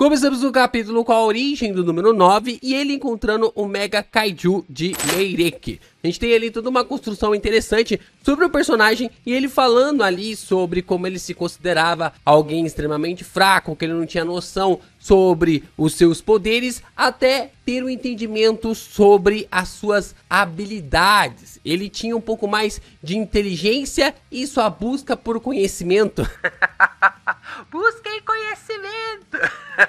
Começamos o capítulo com a origem do número 9 e ele encontrando o Mega Kaiju de Meireki. A gente tem ali toda uma construção interessante sobre o personagem e ele falando ali sobre como ele se considerava alguém extremamente fraco, que ele não tinha noção sobre os seus poderes, até ter um entendimento sobre as suas habilidades. Ele tinha um pouco mais de inteligência e sua busca por conhecimento. Busquem conhecimento!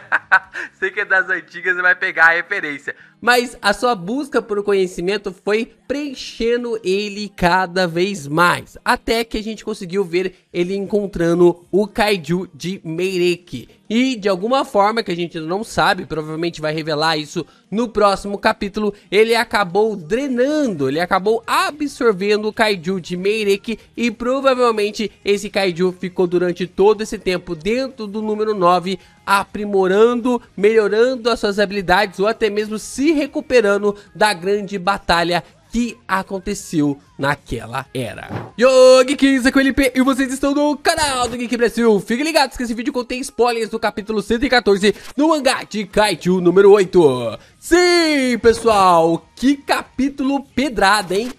Sei que é das antigas você vai pegar a referência. Mas a sua busca por conhecimento foi preenchendo ele cada vez mais. Até que a gente conseguiu ver ele encontrando o Kaiju de Meireki. E de alguma forma que a gente não sabe, provavelmente vai revelar isso no próximo capítulo, ele acabou drenando, ele acabou absorvendo o kaiju de Meirek e provavelmente esse kaiju ficou durante todo esse tempo dentro do número 9 aprimorando, melhorando as suas habilidades ou até mesmo se recuperando da grande batalha que aconteceu naquela era. Yo, Geeks, aqui é o LP e vocês estão no canal do Geek Brasil. Fiquem ligados que esse vídeo contém spoilers do capítulo 114 do mangá de Kaiju número 8. Sim, pessoal, que capítulo pedrada, hein?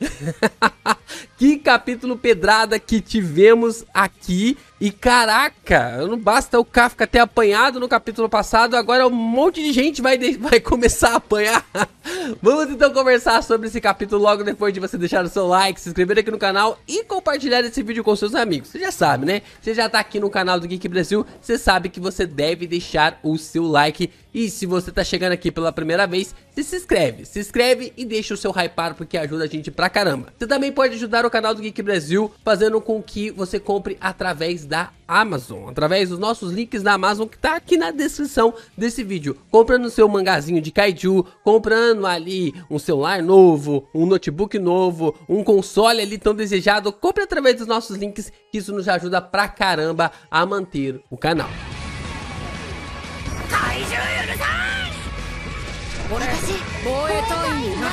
que capítulo pedrada que tivemos aqui e caraca, não basta o Kafka ter apanhado no capítulo passado, agora um monte de gente vai, de... vai começar a apanhar. Vamos então conversar sobre esse capítulo logo depois de você deixar o seu like, se inscrever aqui no canal e compartilhar esse vídeo com seus amigos. Você já sabe, né? Você já tá aqui no canal do Geek Brasil, você sabe que você deve deixar o seu like e se você tá chegando aqui pela primeira vez, se, inscreve, se inscreve e deixa o seu hypar porque ajuda a gente pra caramba. Você também pode ajudar o canal do Geek Brasil fazendo com que você compre através da Amazon, através dos nossos links da Amazon que tá aqui na descrição desse vídeo. Comprando seu mangazinho de kaiju, comprando ali um celular novo, um notebook novo, um console ali tão desejado, compre através dos nossos links que isso nos ajuda pra caramba a manter o canal. Kaiju! 私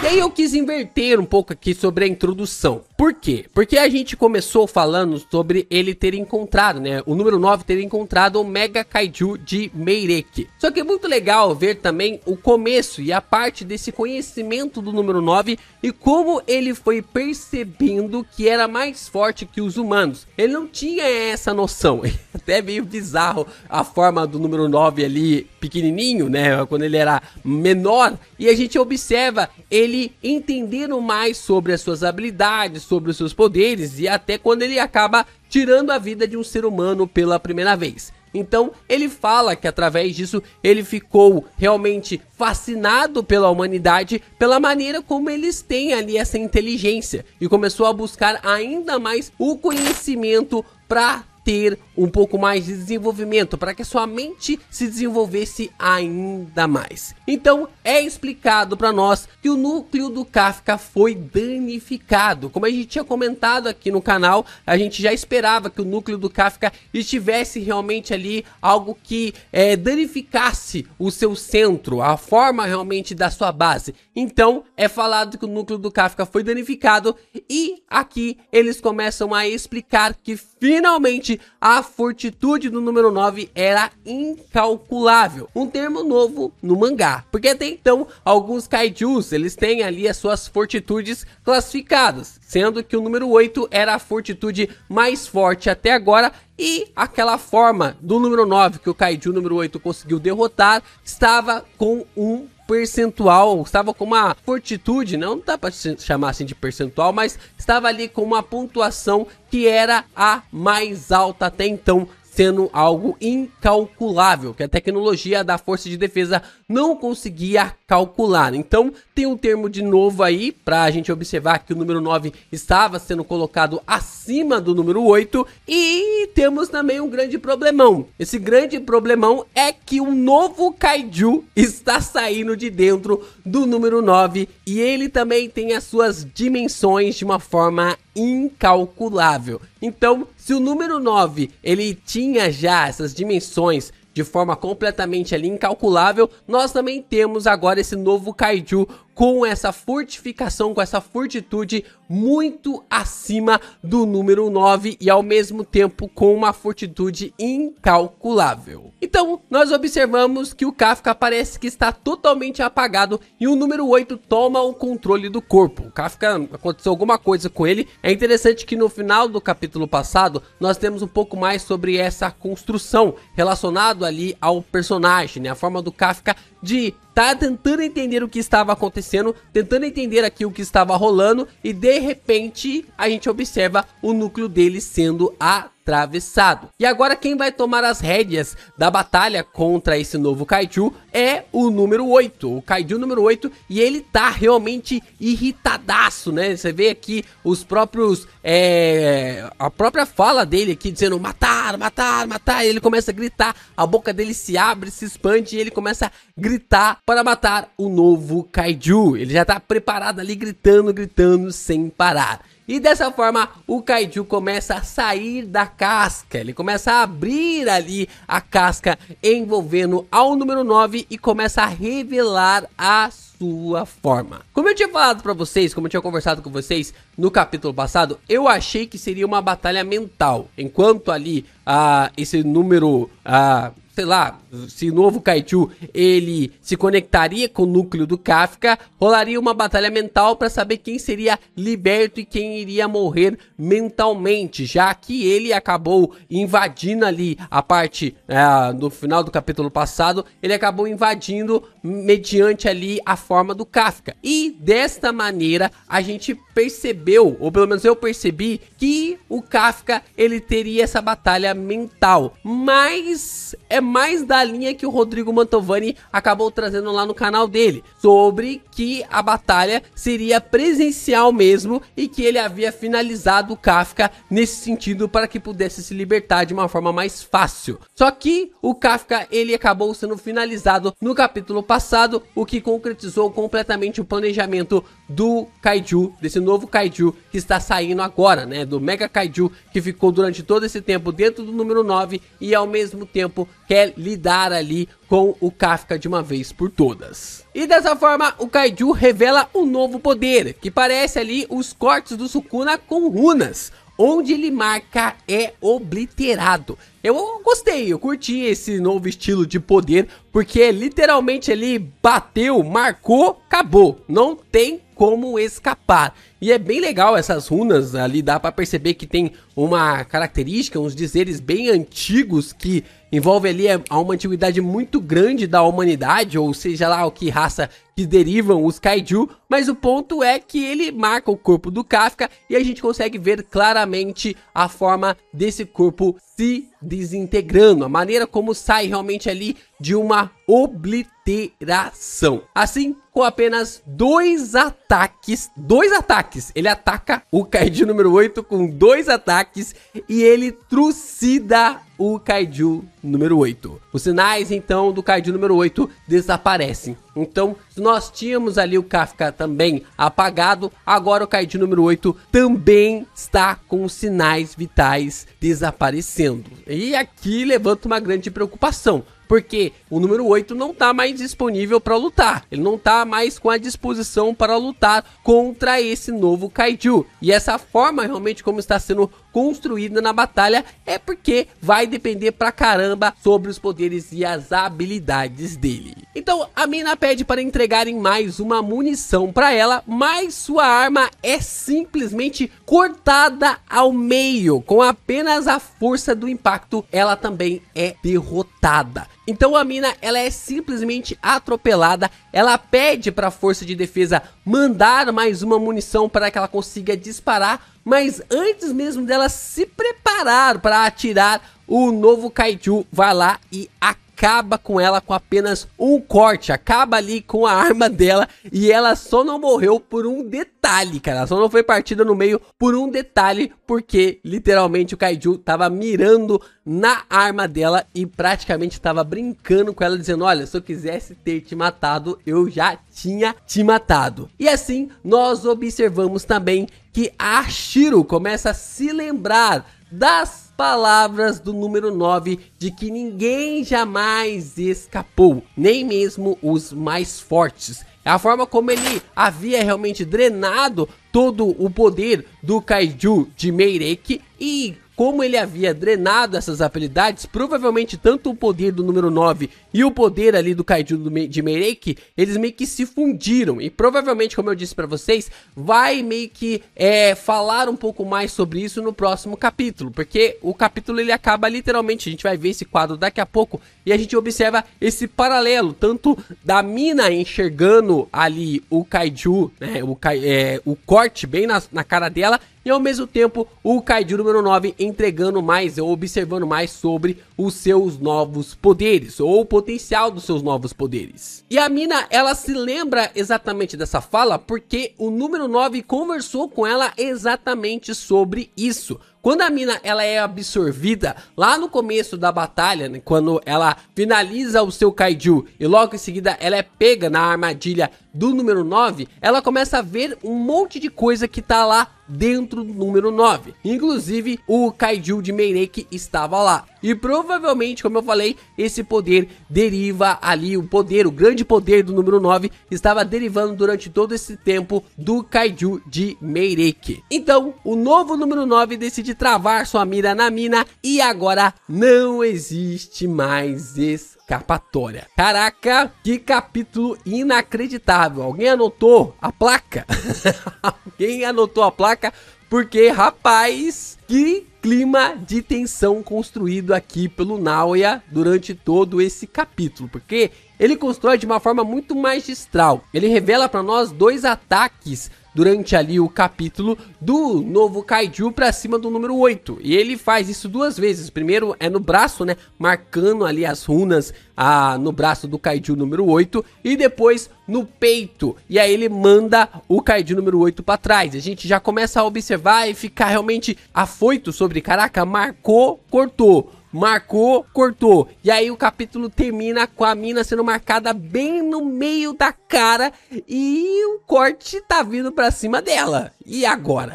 E aí eu quis inverter um pouco aqui sobre a introdução. Por quê? Porque a gente começou falando sobre ele ter encontrado, né? O número 9 ter encontrado o Mega Kaiju de Meireki. Só que é muito legal ver também o começo e a parte desse conhecimento do número 9 e como ele foi percebendo que era mais forte que os humanos. Ele não tinha essa noção. É até meio bizarro a forma do número 9 ali pequenininho, né? Quando ele era menor. E a gente gente observa ele entendendo mais sobre as suas habilidades, sobre os seus poderes e até quando ele acaba tirando a vida de um ser humano pela primeira vez. Então ele fala que através disso ele ficou realmente fascinado pela humanidade, pela maneira como eles têm ali essa inteligência e começou a buscar ainda mais o conhecimento para ter um pouco mais de desenvolvimento para que sua mente se desenvolvesse ainda mais. Então é explicado para nós que o núcleo do Kafka foi danificado. Como a gente tinha comentado aqui no canal, a gente já esperava que o núcleo do Kafka estivesse realmente ali algo que é, danificasse o seu centro, a forma realmente da sua base. Então é falado que o núcleo do Kafka foi danificado e aqui eles começam a explicar que finalmente a fortitude do número 9 era incalculável, um termo novo no mangá, porque até então alguns kaijus, eles têm ali as suas fortitudes classificadas, sendo que o número 8 era a fortitude mais forte até agora e aquela forma do número 9 que o kaiju número 8 conseguiu derrotar estava com um percentual, estava com uma fortitude, não dá para chamar assim de percentual, mas estava ali com uma pontuação que era a mais alta até então, sendo algo incalculável, que a tecnologia da força de defesa não conseguia calcular. Então, tem um termo de novo aí para a gente observar que o número 9 estava sendo colocado acima do número 8 e temos também um grande problemão. Esse grande problemão é que um novo kaiju está saindo de dentro do número 9 e ele também tem as suas dimensões de uma forma incalculável. Então, se o número 9 ele tinha já essas dimensões de forma completamente ali incalculável, nós também temos agora esse novo Kaiju com essa fortificação, com essa fortitude muito acima do número 9 e ao mesmo tempo com uma fortitude incalculável. Então, nós observamos que o Kafka parece que está totalmente apagado e o número 8 toma o controle do corpo. O Kafka aconteceu alguma coisa com ele. É interessante que no final do capítulo passado, nós temos um pouco mais sobre essa construção relacionado ali ao personagem, né? A forma do Kafka de tá tentando entender o que estava acontecendo, tentando entender aqui o que estava rolando e de repente a gente observa o núcleo dele sendo a atravessado. E agora quem vai tomar as rédeas da batalha contra esse novo Kaiju é o número 8, o Kaiju número 8, e ele tá realmente irritadaço, né? Você vê aqui os próprios, é, a própria fala dele aqui dizendo matar, matar, matar, e ele começa a gritar, a boca dele se abre, se expande e ele começa a gritar para matar o novo Kaiju. Ele já tá preparado ali gritando, gritando sem parar. E dessa forma, o kaiju começa a sair da casca, ele começa a abrir ali a casca envolvendo ao número 9 e começa a revelar a sua forma. Como eu tinha falado para vocês, como eu tinha conversado com vocês no capítulo passado, eu achei que seria uma batalha mental. Enquanto ali, ah, esse número... Ah, sei lá, se novo Kaiju ele se conectaria com o núcleo do Kafka, rolaria uma batalha mental para saber quem seria liberto e quem iria morrer mentalmente, já que ele acabou invadindo ali a parte é, no final do capítulo passado, ele acabou invadindo mediante ali a forma do Kafka. E desta maneira a gente percebeu, ou pelo menos eu percebi, que o Kafka ele teria essa batalha mental. Mas é mais da linha que o Rodrigo Mantovani acabou trazendo lá no canal dele, sobre que a batalha seria presencial mesmo e que ele havia finalizado o Kafka nesse sentido para que pudesse se libertar de uma forma mais fácil. Só que o Kafka ele acabou sendo finalizado no capítulo passado passado, o que concretizou completamente o planejamento do Kaiju, desse novo Kaiju que está saindo agora, né? Do Mega Kaiju que ficou durante todo esse tempo dentro do número 9 e ao mesmo tempo quer lidar ali com o Kafka de uma vez por todas. E dessa forma, o Kaiju revela um novo poder, que parece ali os cortes do Sukuna com runas, Onde ele marca é obliterado. Eu gostei, eu curti esse novo estilo de poder, porque literalmente ele bateu, marcou, acabou. Não tem como escapar. E é bem legal essas runas ali, dá para perceber que tem uma característica, uns dizeres bem antigos que envolve ali é, a uma antiguidade muito grande da humanidade, ou seja lá o que raça que derivam os kaiju, mas o ponto é que ele marca o corpo do Kafka e a gente consegue ver claramente a forma desse corpo se desintegrando, a maneira como sai realmente ali de uma obliteração. Assim, com apenas dois ataques, dois ataques ataques. Ele ataca o Kaiju número 8 com dois ataques e ele trucida o Kaiju número 8. Os sinais, então, do Kaiju número 8 desaparecem. Então, nós tínhamos ali o Kafka também apagado, agora o Kaiju número 8 também está com os sinais vitais desaparecendo. E aqui levanta uma grande preocupação, porque o número 8 não tá mais disponível para lutar. Ele não tá mais com a disposição para lutar contra esse novo Kaiju. E essa forma realmente como está sendo construída na batalha é porque vai depender pra caramba sobre os poderes e as habilidades dele. Então a mina pede para entregarem mais uma munição para ela, mas sua arma é simplesmente cortada ao meio. Com apenas a força do impacto, ela também é derrotada. Então a mina, ela é simplesmente atropelada, ela pede para a força de defesa mandar mais uma munição para que ela consiga disparar, mas antes mesmo dela se preparar para atirar, o novo Kaiju vai lá e acaba acaba com ela com apenas um corte, acaba ali com a arma dela e ela só não morreu por um detalhe, cara. Ela só não foi partida no meio por um detalhe, porque literalmente o Kaiju tava mirando na arma dela e praticamente tava brincando com ela, dizendo: Olha, se eu quisesse ter te matado, eu já tinha te matado. E assim, nós observamos também que a Shiro começa a se lembrar das palavras do número 9 de que ninguém jamais escapou, nem mesmo os mais fortes. É a forma como ele havia realmente drenado todo o poder do Kaiju de Meireki e como ele havia drenado essas habilidades, provavelmente tanto o poder do número 9 e o poder ali do Kaiju de Meireki, eles meio que se fundiram. E provavelmente, como eu disse para vocês, vai meio que é, falar um pouco mais sobre isso no próximo capítulo. Porque o capítulo ele acaba literalmente, a gente vai ver esse quadro daqui a pouco, e a gente observa esse paralelo, tanto da mina enxergando ali o Kaiju, né, o, é, o corte bem na, na cara dela, e ao mesmo tempo o Kaiju número 9 entregando mais ou observando mais sobre os seus novos poderes ou o potencial dos seus novos poderes. E a Mina, ela se lembra exatamente dessa fala porque o número 9 conversou com ela exatamente sobre isso. Quando a mina ela é absorvida lá no começo da batalha, né, quando ela finaliza o seu kaiju e logo em seguida ela é pega na armadilha do número 9, ela começa a ver um monte de coisa que tá lá dentro do número 9. Inclusive, o Kaiju de Meireki estava lá. E provavelmente, como eu falei, esse poder deriva ali, o poder, o grande poder do número 9 estava derivando durante todo esse tempo do Kaiju de Meireki. Então, o novo número 9 decide travar sua mira na mina e agora não existe mais esse escapatória. Caraca, que capítulo inacreditável. Alguém anotou a placa? Alguém anotou a placa? Porque, rapaz, que clima de tensão construído aqui pelo Naoya durante todo esse capítulo, porque ele constrói de uma forma muito magistral. Ele revela para nós dois ataques durante ali o capítulo do novo Kaiju pra cima do número 8. E ele faz isso duas vezes. Primeiro é no braço, né? Marcando ali as runas a no braço do Kaiju número 8. E depois no peito. E aí ele manda o Kaiju número 8 para trás. A gente já começa a observar e ficar realmente afoito sobre, caraca, marcou, cortou marcou, cortou. E aí o capítulo termina com a mina sendo marcada bem no meio da cara e o corte tá vindo pra cima dela. E agora?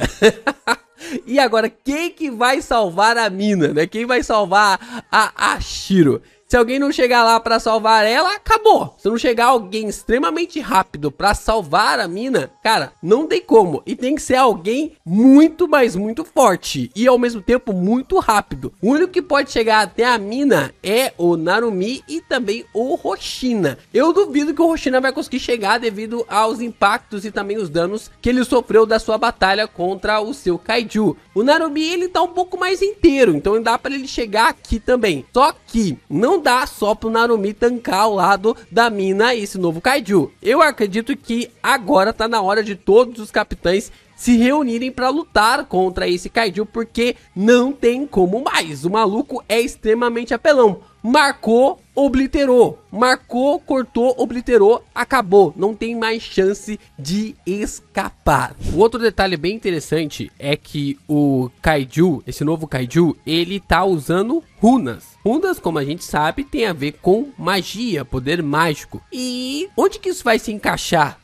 e agora, quem que vai salvar a mina, né? Quem vai salvar a Ashiro? Se alguém não chegar lá para salvar ela, acabou. Se não chegar alguém extremamente rápido para salvar a mina, cara, não tem como. E tem que ser alguém muito, mas muito forte e ao mesmo tempo muito rápido. O único que pode chegar até a mina é o Narumi e também o Roshina. Eu duvido que o Roshina vai conseguir chegar devido aos impactos e também os danos que ele sofreu da sua batalha contra o seu Kaiju. O Narumi ele tá um pouco mais inteiro, então dá para ele chegar aqui também. Só que não dá só pro Narumi tancar ao lado da Mina esse novo Kaiju. Eu acredito que agora tá na hora de todos os capitães se reunirem para lutar contra esse Kaiju, porque não tem como mais. O maluco é extremamente apelão. Marcou obliterou. Marcou, cortou, obliterou, acabou. Não tem mais chance de escapar. O outro detalhe bem interessante é que o Kaiju, esse novo Kaiju, ele tá usando runas. Runas, como a gente sabe, tem a ver com magia, poder mágico. E onde que isso vai se encaixar?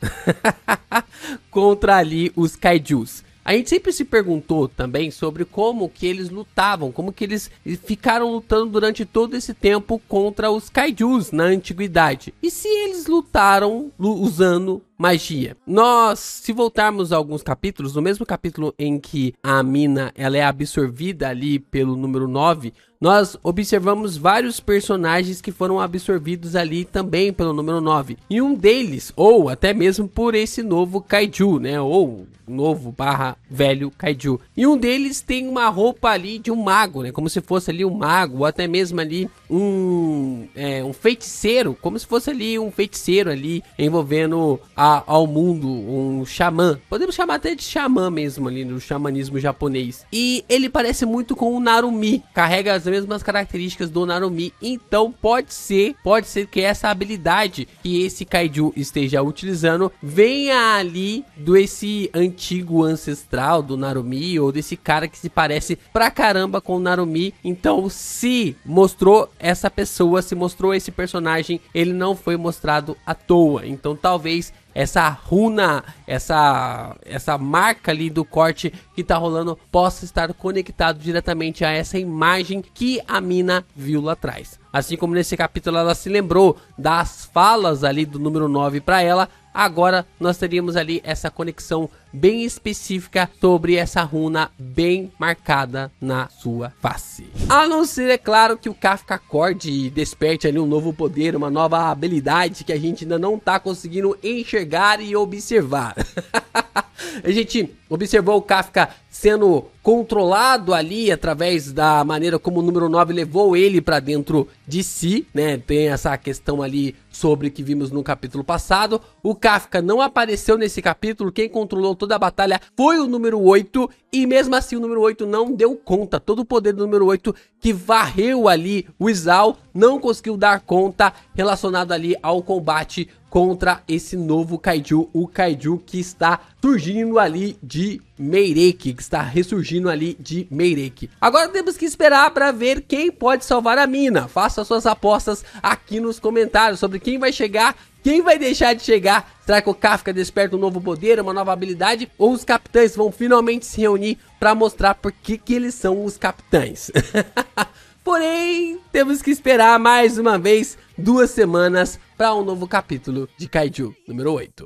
Contra ali os Kaijus. A gente sempre se perguntou também sobre como que eles lutavam, como que eles ficaram lutando durante todo esse tempo contra os kaijus na antiguidade. E se eles lutaram usando magia. Nós, se voltarmos a alguns capítulos, no mesmo capítulo em que a mina ela é absorvida ali pelo número 9, nós observamos vários personagens que foram absorvidos ali também pelo número 9. E um deles, ou até mesmo por esse novo Kaiju, né? Ou novo barra velho Kaiju. E um deles tem uma roupa ali de um mago, né? Como se fosse ali um mago, ou até mesmo ali um, é, um feiticeiro, como se fosse ali um feiticeiro ali envolvendo a, ao mundo, um xamã. Podemos chamar até de xamã mesmo ali no xamanismo japonês. E ele parece muito com o Narumi, carrega as mesmas características do Narumi. Então pode ser, pode ser que essa habilidade que esse Kaiju esteja utilizando venha ali do esse antigo ancestral do Narumi ou desse cara que se parece pra caramba com o Narumi. Então se mostrou essa pessoa, se mostrou esse personagem, ele não foi mostrado à toa. Então talvez essa runa, essa, essa marca ali do corte que tá rolando possa estar conectado diretamente a essa imagem que a mina viu lá atrás. Assim como nesse capítulo ela se lembrou das falas ali do número 9 para ela, agora nós teríamos ali essa conexão bem específica sobre essa runa bem marcada na sua face. A não ser, é claro, que o Kafka acorde e desperte ali um novo poder, uma nova habilidade que a gente ainda não tá conseguindo enxergar e observar. a gente observou o Kafka sendo controlado ali através da maneira como o número 9 levou ele para dentro de si, né? Tem essa questão ali sobre que vimos no capítulo passado. O Kafka não apareceu nesse capítulo, quem controlou toda a batalha foi o número 8 e mesmo assim o número 8 não deu conta. Todo o poder do número 8 que varreu ali o Izal não conseguiu dar conta relacionado ali ao combate contra esse novo Kaiju, o Kaiju que está surgindo ali de de Meireke, que está ressurgindo ali de Meireke. Agora temos que esperar para ver quem pode salvar a mina. Faça suas apostas aqui nos comentários sobre quem vai chegar quem vai deixar de chegar? Será que o Kafka desperta um novo poder, uma nova habilidade? Ou os capitães vão finalmente se reunir para mostrar por que, que eles são os capitães? Porém, temos que esperar mais uma vez duas semanas para um novo capítulo de Kaiju número 8.